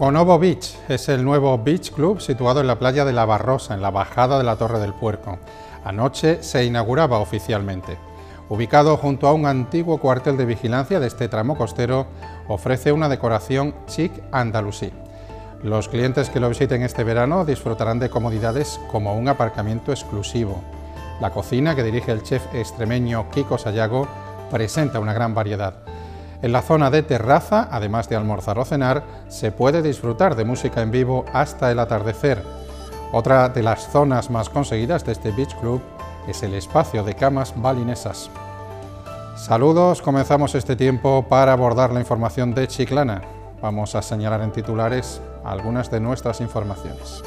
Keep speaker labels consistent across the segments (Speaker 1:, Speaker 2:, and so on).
Speaker 1: conobo Beach es el nuevo beach club situado en la playa de La Barrosa, en la bajada de la Torre del Puerco. Anoche se inauguraba oficialmente. Ubicado junto a un antiguo cuartel de vigilancia de este tramo costero, ofrece una decoración chic andalusí. Los clientes que lo visiten este verano disfrutarán de comodidades como un aparcamiento exclusivo. La cocina que dirige el chef extremeño Kiko Sayago presenta una gran variedad. En la zona de terraza, además de almorzar o cenar, se puede disfrutar de música en vivo hasta el atardecer. Otra de las zonas más conseguidas de este Beach Club es el espacio de camas balinesas. Saludos, comenzamos este tiempo para abordar la información de Chiclana. Vamos a señalar en titulares algunas de nuestras informaciones.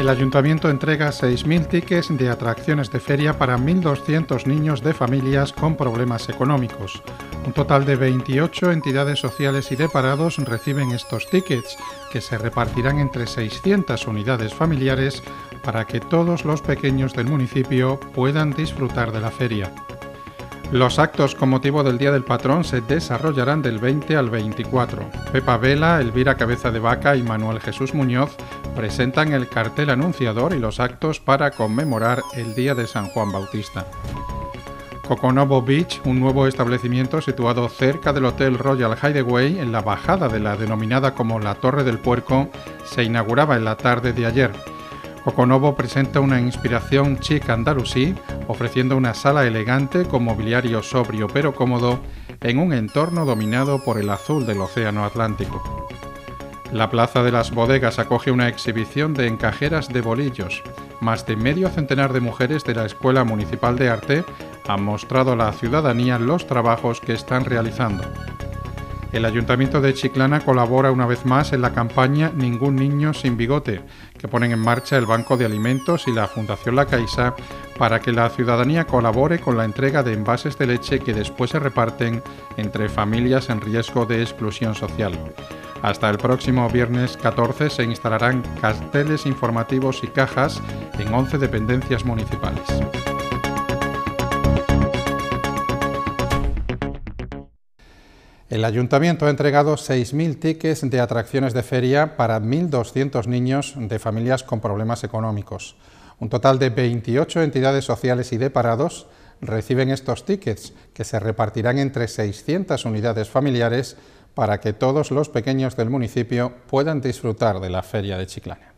Speaker 1: El ayuntamiento entrega 6.000 tickets de atracciones de feria para 1.200 niños de familias con problemas económicos. Un total de 28 entidades sociales y de parados reciben estos tickets, que se repartirán entre 600 unidades familiares para que todos los pequeños del municipio puedan disfrutar de la feria. Los actos con motivo del Día del Patrón se desarrollarán del 20 al 24. Pepa Vela, Elvira Cabeza de Vaca y Manuel Jesús Muñoz presentan el cartel anunciador y los actos para conmemorar el Día de San Juan Bautista. Coconovo Beach, un nuevo establecimiento situado cerca del Hotel Royal Hideaway en la bajada de la denominada como la Torre del Puerco, se inauguraba en la tarde de ayer. Oconovo presenta una inspiración chic andalusí, ofreciendo una sala elegante con mobiliario sobrio pero cómodo en un entorno dominado por el azul del Océano Atlántico. La Plaza de las Bodegas acoge una exhibición de encajeras de bolillos. Más de medio centenar de mujeres de la Escuela Municipal de Arte han mostrado a la ciudadanía los trabajos que están realizando. El Ayuntamiento de Chiclana colabora una vez más en la campaña Ningún Niño sin Bigote, que ponen en marcha el Banco de Alimentos y la Fundación La Caixa para que la ciudadanía colabore con la entrega de envases de leche que después se reparten entre familias en riesgo de exclusión social. Hasta el próximo viernes 14 se instalarán carteles informativos y cajas en 11 dependencias municipales. El ayuntamiento ha entregado 6.000 tickets de atracciones de feria para 1.200 niños de familias con problemas económicos. Un total de 28 entidades sociales y de parados reciben estos tickets, que se repartirán entre 600 unidades familiares para que todos los pequeños del municipio puedan disfrutar de la feria de Chiclana.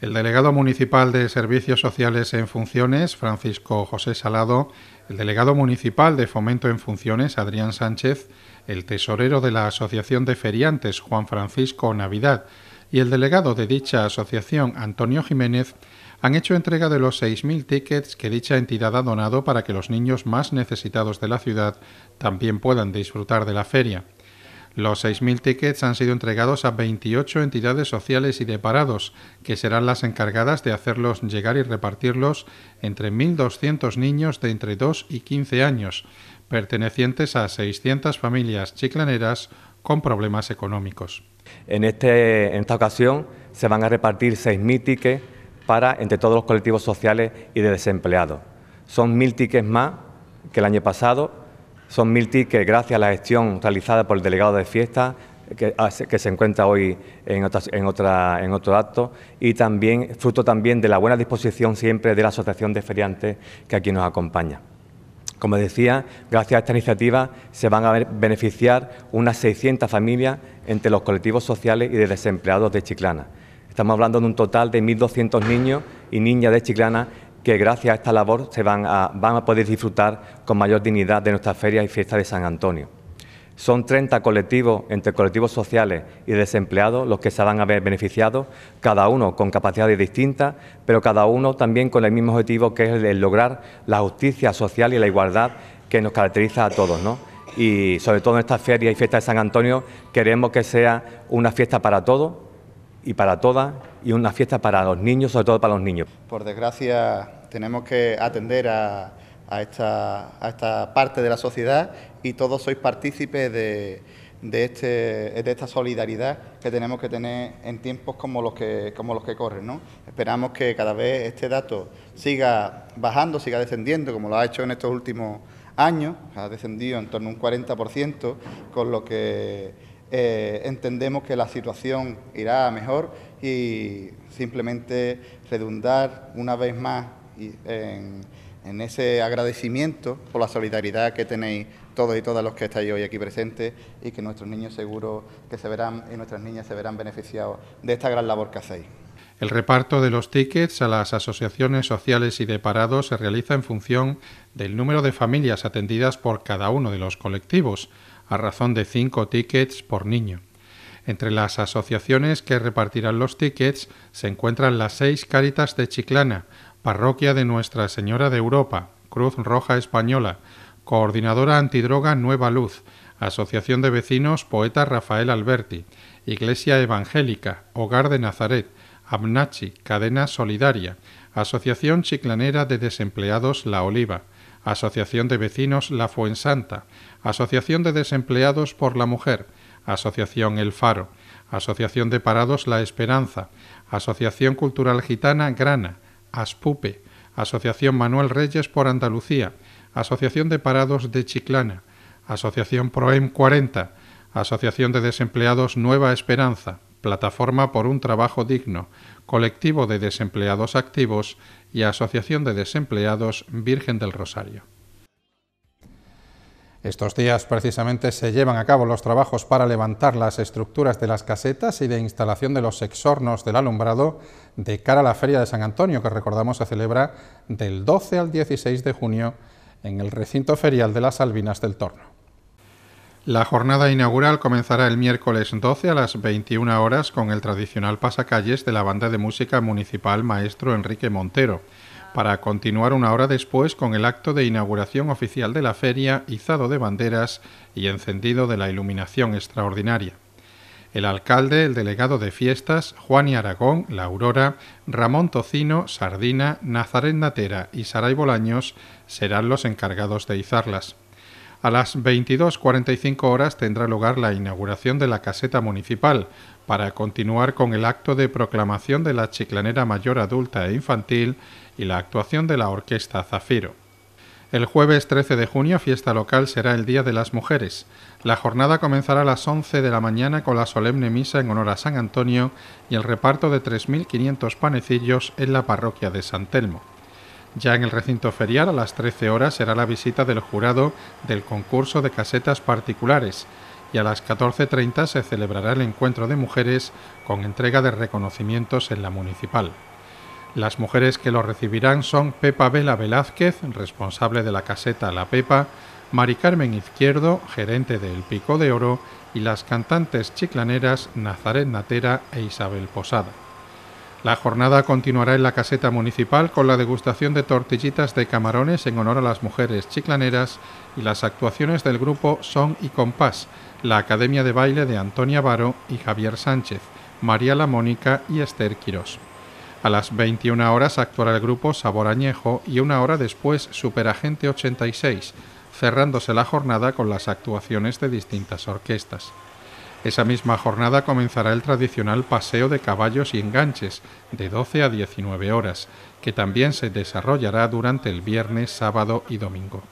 Speaker 1: El delegado municipal de Servicios Sociales en Funciones, Francisco José Salado, el delegado municipal de Fomento en Funciones, Adrián Sánchez, el tesorero de la Asociación de Feriantes, Juan Francisco Navidad, y el delegado de dicha asociación, Antonio Jiménez, han hecho entrega de los 6.000 tickets que dicha entidad ha donado para que los niños más necesitados de la ciudad también puedan disfrutar de la feria. Los 6.000 tickets han sido entregados a 28 entidades sociales y de parados, que serán las encargadas de hacerlos llegar y repartirlos entre 1.200 niños de entre 2 y 15 años, pertenecientes a 600 familias chiclaneras con problemas económicos.
Speaker 2: Este, en, esta ocasión se van a repartir 6.000 tickets para entre todos los colectivos sociales y de desempleados. Son 1.000 tickets más que el año pasado son mil tickets gracias a la gestión realizada por el delegado de fiesta, que, se encuentra hoy en, otro acto y también fruto también de la buena disposición siempre de la Asociación de Feriantes que aquí nos acompaña. Como decía, gracias a esta iniciativa se van a beneficiar unas 600 familias entre los colectivos sociales y de desempleados de Chiclana. Estamos hablando de un total de 1.200 niños y niñas de Chiclana que gracias a esta labor se van, a, poder disfrutar con mayor dignidad de nuestras ferias y fiestas de San Antonio. Son 30 colectivos, entre colectivos sociales y desempleados, los que se van a ver beneficiados, cada uno con capacidades distintas, pero cada uno también con el mismo objetivo que es el lograr la justicia social y la igualdad que nos caracteriza a todos. Y sobre todo en esta feria y fiesta de San Antonio queremos que sea una fiesta para todos y para todas y una fiesta para los niños, sobre todo para los niños. Por desgracia, tenemos que atender a, esta, parte de la sociedad y todos sois partícipes de, este, esta solidaridad que tenemos que tener en tiempos como los que, como los que corren. ¿no? Esperamos que cada vez este dato siga bajando, siga descendiendo, como lo ha hecho en estos últimos años, ha descendido en torno a un 40%, con lo que eh, entendemos que la situación irá mejor y simplemente redundar una vez más en, ese agradecimiento por la solidaridad que tenéis todos y todas los que estáis hoy aquí presentes y que nuestros niños seguro que se verán y nuestras niñas se verán beneficiados de esta gran labor que hacéis.
Speaker 1: El reparto de los tickets a las asociaciones sociales y de parados se realiza en función del número de familias atendidas por cada uno de los colectivos a razón de cinco tickets por niño. Entre las asociaciones que repartirán los tickets se encuentran las seis Cáritas de Chiclana, Parroquia de Nuestra Señora de Europa, Cruz Roja Española, Coordinadora Antidroga Nueva Luz, Asociación de Vecinos Poeta Rafael Alberti, Iglesia Evangélica, Hogar de Nazaret, Abnachi, Cadena Solidaria, Asociación Chiclanera de Desempleados La Oliva, Asociación de Vecinos La Fuensanta, Asociación de Desempleados por la Mujer, Asociación El Faro, Asociación de Parados La Esperanza, Asociación Cultural Gitana Grana, Aspupe, Asociación Manuel Reyes por Andalucía, Asociación de Parados de Chiclana, Asociación Proem 40, Asociación de Desempleados Nueva Esperanza, Plataforma por un Trabajo Digno, Colectivo de Desempleados Activos, y Asociación de Desempleados Virgen del Rosario. Estos días precisamente se llevan a cabo los trabajos para levantar las estructuras de las casetas y de instalación de los exornos del alumbrado de cara a la Feria de San Antonio, que recordamos se celebra del 12 al 16 de junio en el recinto ferial de las Albinas del Torno. La jornada inaugural comenzará el miércoles 12 a las 21 horas con el tradicional pasacalles de la banda de música municipal Maestro Enrique Montero, para continuar una hora después con el acto de inauguración oficial de la feria, izado de banderas y encendido de la iluminación extraordinaria. El alcalde, el delegado de fiestas, Juan y Aragón, La Aurora, Ramón Tocino, Sardina, Nazaret Natera y Saray Bolaños serán los encargados de izarlas. A las 22.45 horas tendrá lugar la inauguración de la caseta municipal, para continuar con el acto de proclamación de la chiclanera mayor adulta e infantil y la actuación de la orquesta Zafiro. El jueves 13 de junio, fiesta local, será el Día de las Mujeres. La jornada comenzará a las 11 de la mañana con la solemne misa en honor a San Antonio y el reparto de 3.500 panecillos en la parroquia de San Telmo. Ya en el recinto ferial, a las 13 horas, será la visita del jurado del concurso de casetas particulares y a las 14.30 se celebrará el encuentro de mujeres con entrega de reconocimientos en la municipal. Las mujeres que lo recibirán son Pepa Vela Velázquez, responsable de la caseta La Pepa, Mari Carmen Izquierdo, gerente del Pico de Oro, y las cantantes chiclaneras Nazaret Natera e Isabel Posada. La jornada continuará en la caseta municipal con la degustación de tortillitas de camarones en honor a las mujeres chiclaneras y las actuaciones del grupo Son y Compás, la Academia de Baile de Antonia Baro y Javier Sánchez, María La Mónica y Esther Quirós. A las 21 horas actuará el grupo Sabor Añejo y una hora después Superagente 86, cerrándose la jornada con las actuaciones de distintas orquestas. Esa misma jornada comenzará el tradicional paseo de caballos y enganches de 12 a 19 horas, que también se desarrollará durante el viernes, sábado y domingo.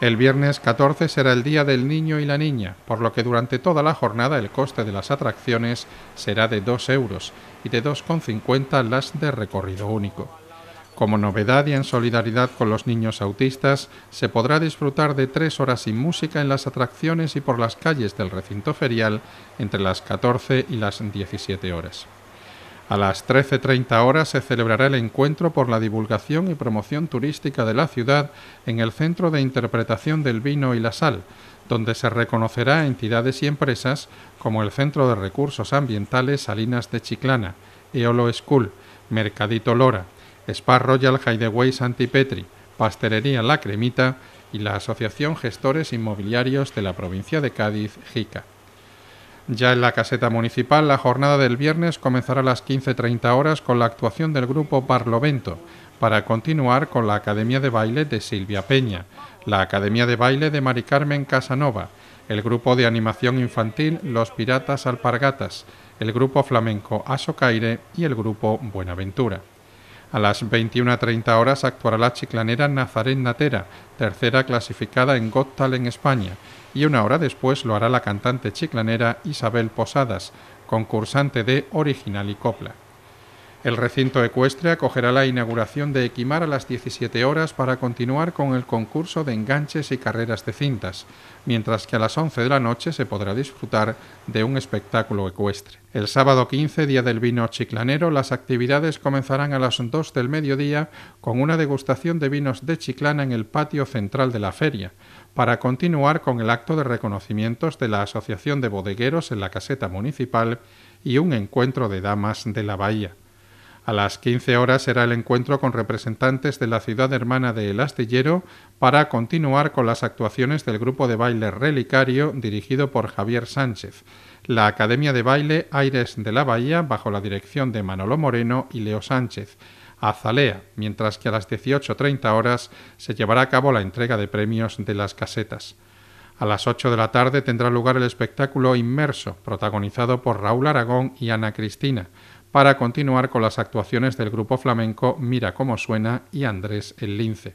Speaker 1: El viernes 14 será el Día del Niño y la Niña, por lo que durante toda la jornada el coste de las atracciones será de 2 euros y de 2,50 las de recorrido único. Como novedad y en solidaridad con los niños autistas, se podrá disfrutar de tres horas sin música en las atracciones y por las calles del recinto ferial entre las 14 y las 17 horas. A las 13.30 horas se celebrará el encuentro por la divulgación y promoción turística de la ciudad en el Centro de Interpretación del Vino y la Sal, donde se reconocerá a entidades y empresas como el Centro de Recursos Ambientales Salinas de Chiclana, Eolo School, Mercadito Lora, Spa Royal Hideaway Santi Pastelería La Cremita y la Asociación Gestores Inmobiliarios de la provincia de Cádiz, JICA. Ya en la caseta municipal, la jornada del viernes comenzará a las 15.30 horas con la actuación del grupo Parlovento, para continuar con la Academia de Baile de Silvia Peña, la Academia de Baile de Mari Carmen Casanova, el grupo de animación infantil Los Piratas Alpargatas, el grupo flamenco Asocaire y el grupo Buenaventura. A las 21.30 horas actuará la chiclanera Nazaret Natera, tercera clasificada en Got en España, y una hora después lo hará la cantante chiclanera Isabel Posadas, concursante de Original y Copla. El recinto ecuestre acogerá la inauguración de Equimar a las 17 horas para continuar con el concurso de enganches y carreras de cintas, mientras que a las 11 de la noche se podrá disfrutar de un espectáculo ecuestre. El sábado 15, día del vino chiclanero, las actividades comenzarán a las 2 del mediodía con una degustación de vinos de Chiclana en el patio central de la feria, para continuar con el acto de reconocimientos de la Asociación de Bodegueros en la Caseta Municipal y un encuentro de damas de la Bahía. A las 15 horas será el encuentro con representantes de la ciudad hermana de El Astillero para continuar con las actuaciones del grupo de baile Relicario dirigido por Javier Sánchez, la Academia de Baile Aires de la Bahía bajo la dirección de Manolo Moreno y Leo Sánchez. Azalea, mientras que a las 18.30 horas se llevará a cabo la entrega de premios de las casetas. A las 8 de la tarde tendrá lugar el espectáculo Inmerso, protagonizado por Raúl Aragón y Ana Cristina, para continuar con las actuaciones del grupo flamenco Mira cómo suena y Andrés el Lince.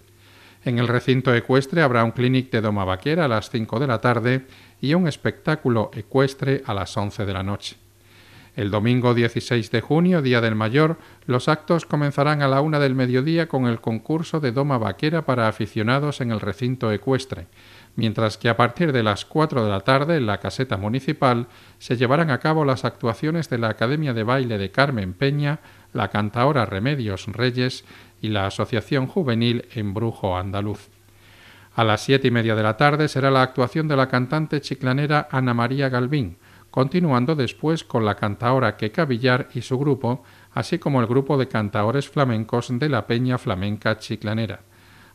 Speaker 1: En el recinto ecuestre habrá un clinic de doma vaquera a las 5 de la tarde y un espectáculo ecuestre a las 11 de la noche. El domingo 16 de junio, Día del Mayor, los actos comenzarán a la una del mediodía con el concurso de doma vaquera para aficionados en el recinto ecuestre mientras que a partir de las 4 de la tarde en la caseta municipal se llevarán a cabo las actuaciones de la Academia de Baile de Carmen Peña, la cantaora Remedios Reyes y la Asociación Juvenil Embrujo Andaluz. A las siete y media de la tarde será la actuación de la cantante chiclanera Ana María Galvín, continuando después con la cantaora Queca Villar y su grupo, así como el grupo de cantaores flamencos de la Peña Flamenca Chiclanera.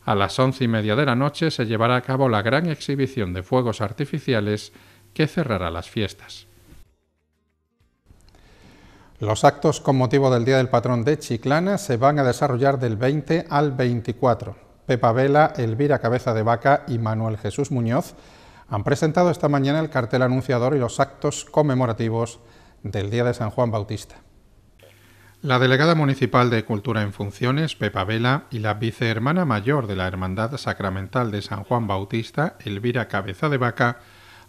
Speaker 1: A las once y media de la noche se llevará a cabo la gran exhibición de fuegos artificiales que cerrará las fiestas. Los actos con motivo del Día del Patrón de Chiclana se van a desarrollar del 20 al 24. Pepa Vela, Elvira Cabeza de Vaca y Manuel Jesús Muñoz han presentado esta mañana el cartel anunciador y los actos conmemorativos del Día de San Juan Bautista. La delegada municipal de Cultura en Funciones, Pepa Vela, y la vicehermana mayor de la Hermandad Sacramental de San Juan Bautista, Elvira Cabeza de Vaca,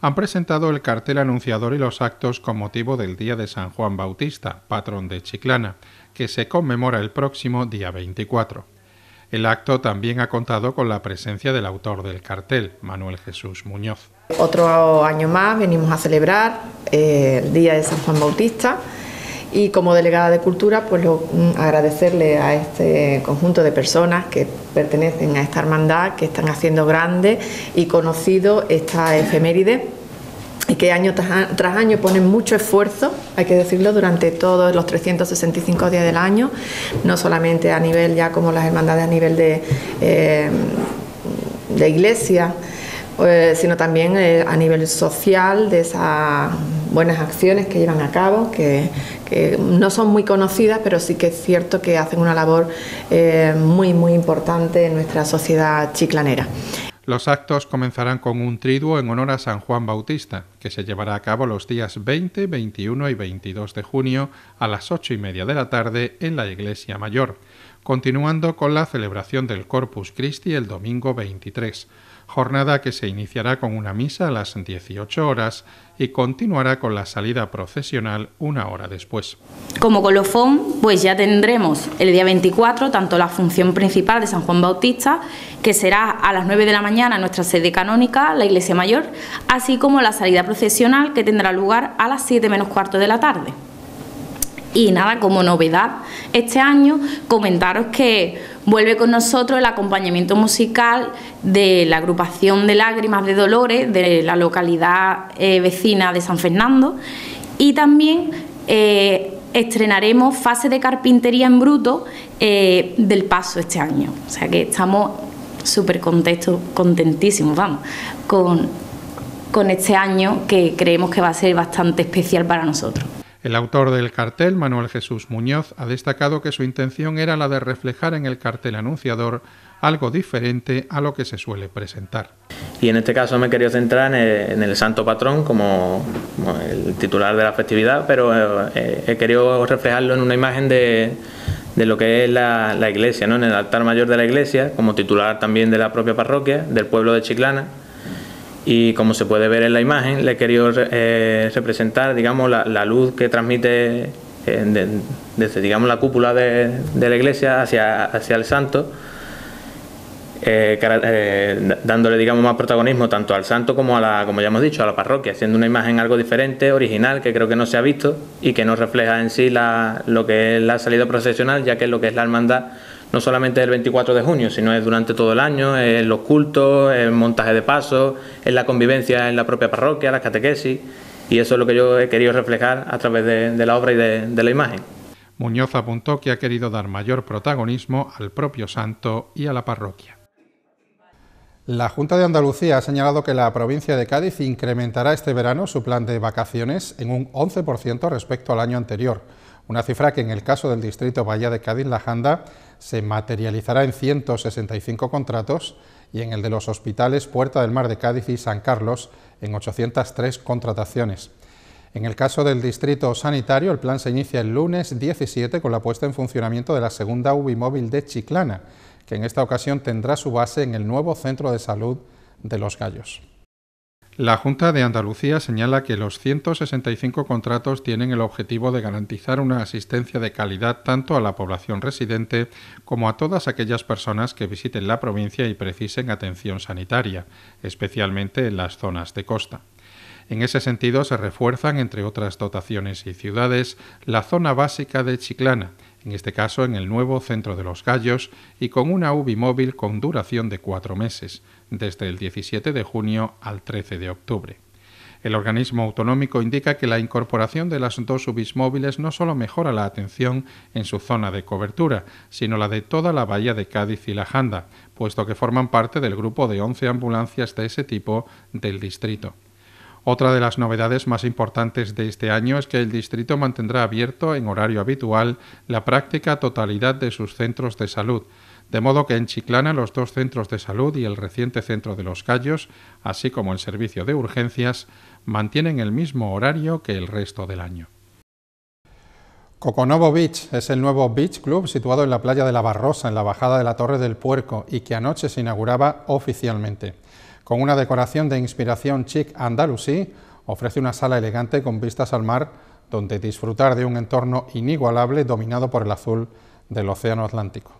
Speaker 1: han presentado el cartel anunciador y los actos con motivo del Día de San Juan Bautista, patrón de Chiclana, que se conmemora el próximo día 24. El acto también ha contado con la presencia del autor del cartel, Manuel Jesús Muñoz.
Speaker 3: Otro año más venimos a celebrar eh, el Día de San Juan Bautista y como delegada de cultura pues mm, agradecerle a este conjunto de personas que pertenecen a esta hermandad, que están haciendo grande y conocido esta efeméride y que año tras año ponen mucho esfuerzo, hay que decirlo, durante todos los 365 días del año, no solamente a nivel ya como las hermandades a nivel de, eh, iglesia, eh, sino también eh, a nivel social de esa buenas acciones que llevan a cabo, que, no son muy conocidas, pero sí que es cierto que hacen una labor eh, muy, muy importante en nuestra sociedad chiclanera.
Speaker 1: Los actos comenzarán con un triduo en honor a San Juan Bautista, que se llevará a cabo los días 20, 21 y 22 de junio a las 8 y media de la tarde en la Iglesia Mayor, continuando con la celebración del Corpus Christi el domingo 23 jornada que se iniciará con una misa a las 18 horas y continuará con la salida procesional una hora después.
Speaker 3: Como colofón, pues ya tendremos el día 24 tanto la función principal de San Juan Bautista, que será a las 9 de la mañana en nuestra sede canónica, la Iglesia Mayor, así como la salida procesional que tendrá lugar a las 7 menos cuarto de la tarde. Y nada, como novedad este año, comentaros que vuelve con nosotros el acompañamiento musical de la agrupación de Lágrimas de Dolores de la localidad eh, vecina de San Fernando y también eh, estrenaremos Fase de Carpintería en Bruto eh, del Paso este año. O sea que estamos súper contentísimos, vamos, con este año que creemos que va a ser bastante especial para nosotros.
Speaker 1: El autor del cartel, Manuel Jesús Muñoz, ha destacado que su intención era la de reflejar en el cartel anunciador algo diferente a lo que se suele presentar.
Speaker 4: Y en este caso me he querido centrar en el, santo patrón como, el titular de la festividad, pero eh, he querido reflejarlo en una imagen de, lo que es la, la, iglesia, ¿no? en el altar mayor de la iglesia, como titular también de la propia parroquia, del pueblo de Chiclana y como se puede ver en la imagen le he querido eh, representar digamos la, luz que transmite eh, desde digamos la cúpula de, la iglesia hacia, hacia el santo eh, dándole digamos más protagonismo tanto al santo como a la como ya hemos dicho a la parroquia haciendo una imagen algo diferente original que creo que no se ha visto y que no refleja en sí la, lo que es la salida procesional ya que es lo que es la hermandad no solamente el 24 de junio, sino es durante todo el año, en los cultos, en montaje de pasos, en la convivencia en la propia parroquia, la catequesis, y eso es lo que yo he querido reflejar a través de, la obra y de, de la imagen.
Speaker 1: Muñoz apuntó que ha querido dar mayor protagonismo al propio santo y a la parroquia. La Junta de Andalucía ha señalado que la provincia de Cádiz incrementará este verano su plan de vacaciones en un 11% respecto al año anterior. Una cifra que en el caso del distrito Bahía de Cádiz, La Janda, se materializará en 165 contratos y en el de los hospitales Puerta del Mar de Cádiz y San Carlos en 803 contrataciones. En el caso del distrito sanitario, el plan se inicia el lunes 17 con la puesta en funcionamiento de la segunda UBI móvil de Chiclana, que en esta ocasión tendrá su base en el nuevo Centro de Salud de Los Gallos. La Junta de Andalucía señala que los 165 contratos tienen el objetivo de garantizar una asistencia de calidad tanto a la población residente como a todas aquellas personas que visiten la provincia y precisen atención sanitaria, especialmente en las zonas de costa. En ese sentido se refuerzan, entre otras dotaciones y ciudades, la zona básica de Chiclana, en este caso en el nuevo Centro de los Gallos y con una UBI móvil con duración de cuatro meses, desde el 17 de junio al 13 de octubre. El organismo autonómico indica que la incorporación de las dos UBIs móviles no solo mejora la atención en su zona de cobertura, sino la de toda la bahía de Cádiz y la Janda, puesto que forman parte del grupo de 11 ambulancias de ese tipo del distrito. Otra de las novedades más importantes de este año es que el distrito mantendrá abierto en horario habitual la práctica totalidad de sus centros de salud, de modo que en Chiclana los dos centros de salud y el reciente centro de los Callos, así como el servicio de urgencias, mantienen el mismo horario que el resto del año. Coconovo Beach es el nuevo beach club situado en la playa de La Barrosa, en la bajada de la Torre del Puerco, y que anoche se inauguraba oficialmente. Con una decoración de inspiración chic andalusí, ofrece una sala elegante con vistas al mar, donde disfrutar de un entorno inigualable dominado por el azul del Océano Atlántico.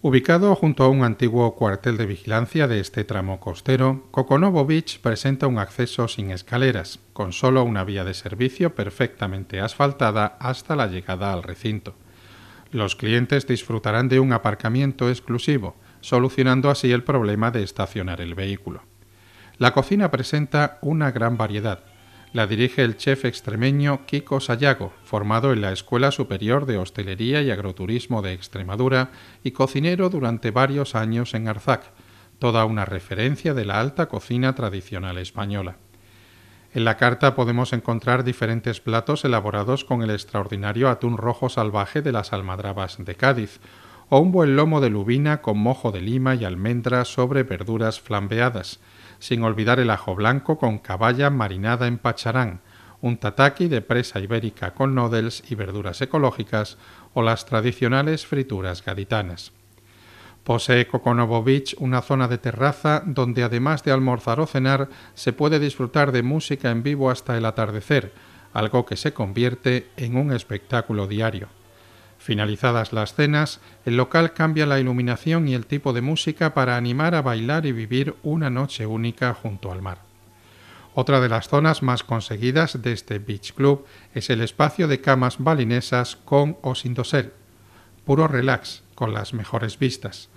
Speaker 1: Ubicado junto a un antiguo cuartel de vigilancia de este tramo costero, coconovo Beach presenta un acceso sin escaleras, con solo una vía de servicio perfectamente asfaltada hasta la llegada al recinto. Los clientes disfrutarán de un aparcamiento exclusivo, solucionando así el problema de estacionar el vehículo. La cocina presenta una gran variedad. La dirige el chef extremeño Kiko Sayago, formado en la Escuela Superior de Hostelería y Agroturismo de Extremadura y cocinero durante varios años en Arzac, toda una referencia de la alta cocina tradicional española. En la carta podemos encontrar diferentes platos elaborados con el extraordinario atún rojo salvaje de las almadrabas de Cádiz, o un buen lomo de lubina con mojo de lima y almendra sobre verduras flambeadas, sin olvidar el ajo blanco con caballa marinada en pacharán, un tataki de presa ibérica con noodles y verduras ecológicas o las tradicionales frituras gaditanas. Posee Coconovo Beach una zona de terraza donde además de almorzar o cenar se puede disfrutar de música en vivo hasta el atardecer, algo que se convierte en un espectáculo diario. Finalizadas las cenas, el local cambia la iluminación y el tipo de música para animar a bailar y vivir una noche única junto al mar. Otra de las zonas más conseguidas de este beach club es el espacio de camas balinesas con o sin dosel. Puro relax, con las mejores vistas.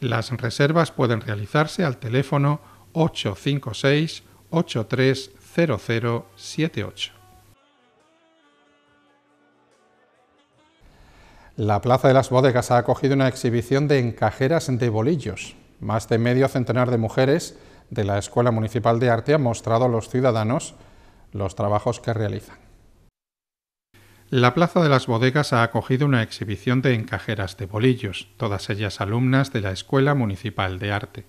Speaker 1: Las reservas pueden realizarse al teléfono 856 830078. La Plaza de las Bodegas ha acogido una exhibición de encajeras de bolillos. Más de medio centenar de mujeres de la Escuela Municipal de Arte han mostrado a los ciudadanos los trabajos que realizan. La Plaza de las Bodegas ha acogido una exhibición de encajeras de bolillos, todas ellas alumnas de la Escuela Municipal de Arte.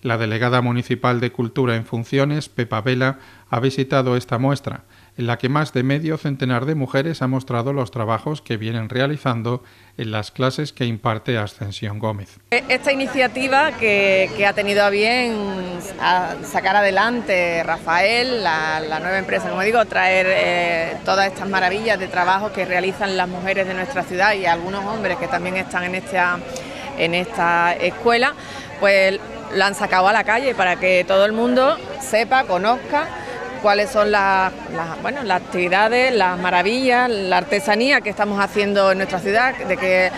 Speaker 1: La delegada municipal de Cultura en funciones, Pepa Vela, ha visitado esta muestra en la que más de medio centenar de mujeres ha mostrado los trabajos que vienen realizando en las clases que imparte Ascensión Gómez.
Speaker 3: E, esta iniciativa que, ha tenido a bien sacar adelante Rafael, la, nueva empresa, como digo, traer eh, todas estas maravillas de trabajo que realizan las mujeres de nuestra ciudad y algunos hombres que también están en esta, en esta escuela, pues lo han sacado a la calle para que todo el mundo sepa, conozca cuáles son las, bueno, las actividades, las maravillas, la artesanía que estamos haciendo en nuestra ciudad, de que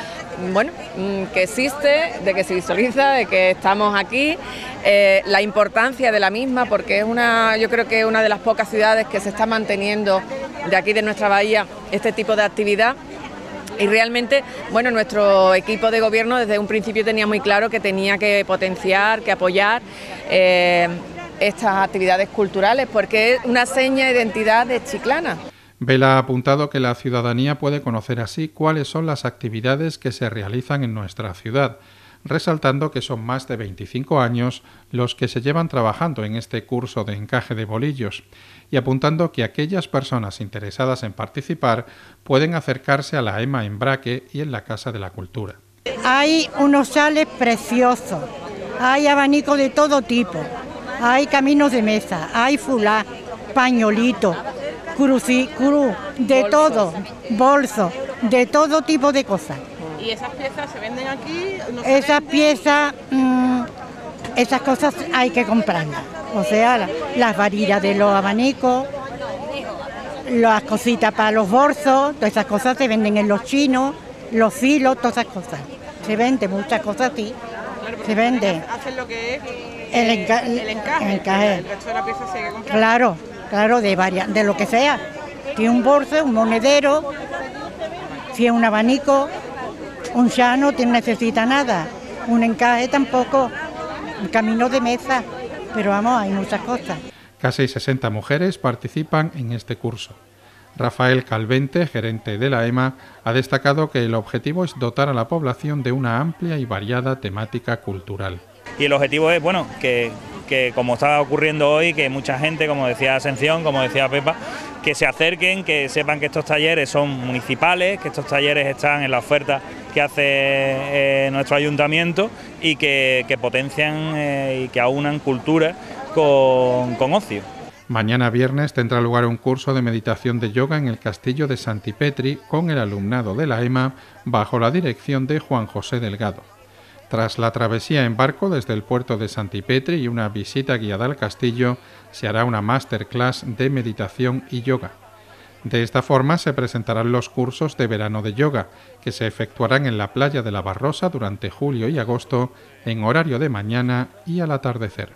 Speaker 3: bueno, mm, que existe, de que se visualiza, de que estamos aquí, eh, la importancia de la misma, porque es una, yo creo que es una de las pocas ciudades que se está manteniendo de aquí de nuestra bahía este tipo de actividad. Y realmente, bueno, nuestro equipo de gobierno desde un principio tenía muy claro que tenía que potenciar, que apoyar. Eh, estas actividades culturales, porque es una seña de identidad de Chiclana.
Speaker 1: Vela ha apuntado que la ciudadanía puede conocer así cuáles son las actividades que se realizan en nuestra ciudad, resaltando que son más de 25 años los que se llevan trabajando en este curso de encaje de bolillos, y apuntando que aquellas personas interesadas en participar pueden acercarse a la EMA en Braque y en la Casa de la Cultura.
Speaker 5: Hay unos sales preciosos, hay abanico de todo tipo, hay caminos de mesa, hay fulá, pañolito, cruci, de todo, bolso, de todo tipo de cosas.
Speaker 4: ¿Y esas piezas se venden aquí? esas piezas,
Speaker 5: mm, esas cosas hay que comprarlas. O sea, las varillas de los abanicos, las cositas para los bolsos, todas esas cosas se venden en los chinos, los filos, todas esas cosas. Se venden muchas cosas sí, se venden. lo que es el, encaje, Claro, claro, de de lo que sea. Tiene un bolso, un monedero, tiene un abanico, un llano, no necesita nada. Un encaje tampoco, un camino de mesa, pero vamos, hay muchas cosas.
Speaker 1: Casi 60 mujeres participan en este curso. Rafael Calvente, gerente de la EMA, ha destacado que el objetivo es dotar a la población de una amplia y variada temática cultural y
Speaker 4: el objetivo es, bueno, que, como está ocurriendo hoy, que mucha gente, como decía Ascensión, como decía Pepa, que se acerquen, que sepan que estos talleres son municipales, que estos talleres están en la oferta que hace eh, nuestro ayuntamiento y que, potencian eh, y que aunan cultura con, con ocio.
Speaker 1: Mañana viernes tendrá lugar un curso de meditación de yoga en el castillo de Santipetri con el alumnado de la EMA bajo la dirección de Juan José Delgado. Tras la travesía en barco desde el puerto de Santipetri y una visita guiada al castillo, se hará una masterclass de meditación y yoga. De esta forma se presentarán los cursos de verano de yoga, que se efectuarán en la playa de la Barrosa durante julio y agosto, en horario de mañana y al atardecer.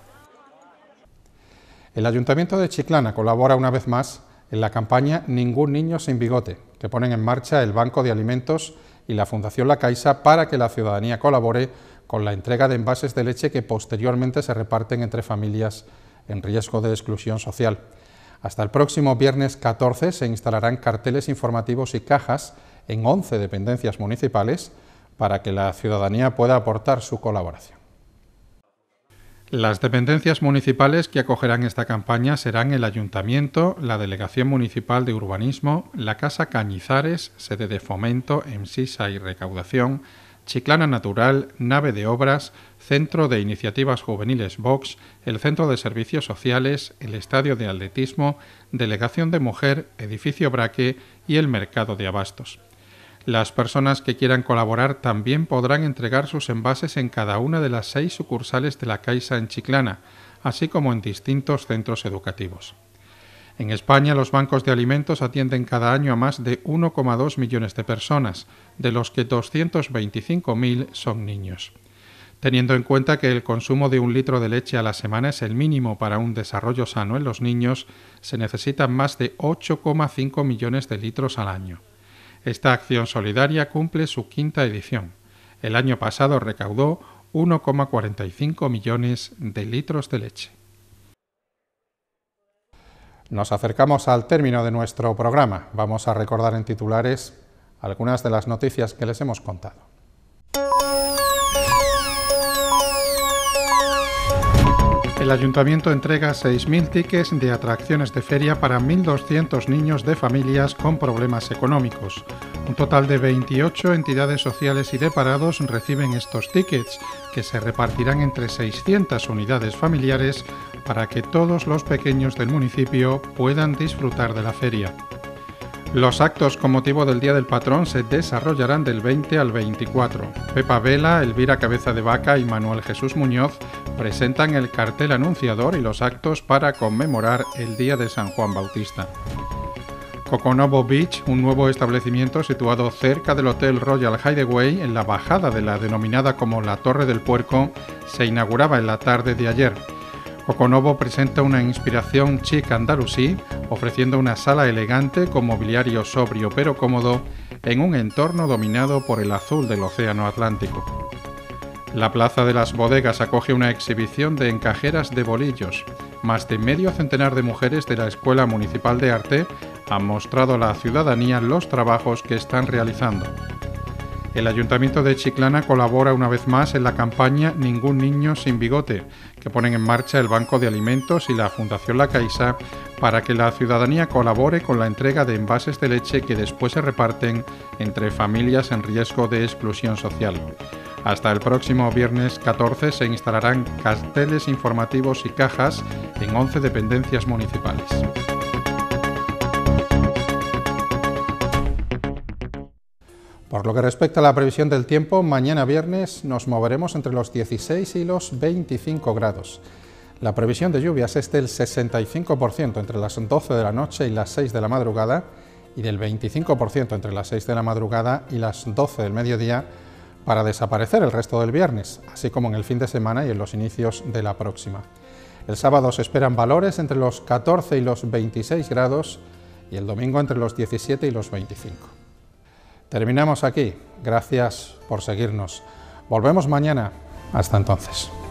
Speaker 1: El Ayuntamiento de Chiclana colabora una vez más en la campaña Ningún niño sin bigote, que ponen en marcha el Banco de Alimentos y la Fundación La Caixa para que la ciudadanía colabore con la entrega de envases de leche que posteriormente se reparten entre familias en riesgo de exclusión social. Hasta el próximo viernes 14 se instalarán carteles informativos y cajas en 11 dependencias municipales para que la ciudadanía pueda aportar su colaboración. Las dependencias municipales que acogerán esta campaña serán el Ayuntamiento, la Delegación Municipal de Urbanismo, la Casa Cañizares, sede de fomento, emsisa y recaudación, Chiclana Natural, Nave de Obras, Centro de Iniciativas Juveniles Vox, el Centro de Servicios Sociales, el Estadio de Atletismo, Delegación de Mujer, Edificio Braque y el Mercado de Abastos. Las personas que quieran colaborar también podrán entregar sus envases en cada una de las seis sucursales de la Caixa en Chiclana, así como en distintos centros educativos. En España, los bancos de alimentos atienden cada año a más de 1,2 millones de personas, de los que 225.000 son niños. Teniendo en cuenta que el consumo de un litro de leche a la semana es el mínimo para un desarrollo sano en los niños, se necesitan más de 8,5 millones de litros al año. Esta acción solidaria cumple su quinta edición. El año pasado recaudó 1,45 millones de litros de leche. Nos acercamos al término de nuestro programa. Vamos a recordar en titulares algunas de las noticias que les hemos contado. El ayuntamiento entrega 6.000 tickets de atracciones de feria para 1.200 niños de familias con problemas económicos. Un total de 28 entidades sociales y de parados reciben estos tickets, que se repartirán entre 600 unidades familiares para que todos los pequeños del municipio puedan disfrutar de la feria. Los actos con motivo del Día del Patrón se desarrollarán del 20 al 24. Pepa Vela, Elvira Cabeza de Vaca y Manuel Jesús Muñoz presentan el cartel anunciador y los actos para conmemorar el Día de San Juan Bautista. Coconovo Beach, un nuevo establecimiento situado cerca del Hotel Royal Hideaway en la bajada de la denominada como la Torre del Puerco, se inauguraba en la tarde de ayer. Oconovo presenta una inspiración chic andalusí, ofreciendo una sala elegante con mobiliario sobrio pero cómodo en un entorno dominado por el azul del Océano Atlántico. La Plaza de las Bodegas acoge una exhibición de encajeras de bolillos. Más de medio centenar de mujeres de la Escuela Municipal de Arte han mostrado a la ciudadanía los trabajos que están realizando. El Ayuntamiento de Chiclana colabora una vez más en la campaña Ningún Niño sin Bigote, que ponen en marcha el Banco de Alimentos y la Fundación La Caixa para que la ciudadanía colabore con la entrega de envases de leche que después se reparten entre familias en riesgo de exclusión social. Hasta el próximo viernes 14 se instalarán carteles informativos y cajas en 11 dependencias municipales. Por lo que respecta a la previsión del tiempo, mañana viernes nos moveremos entre los 16 y los 25 grados. La previsión de lluvias es del 65% entre las 12 de la noche y las 6 de la madrugada y del 25% entre las 6 de la madrugada y las 12 del mediodía para desaparecer el resto del viernes, así como en el fin de semana y en los inicios de la próxima. El sábado se esperan valores entre los 14 y los 26 grados y el domingo entre los 17 y los 25. Terminamos aquí. Gracias por seguirnos. Volvemos mañana. Hasta entonces.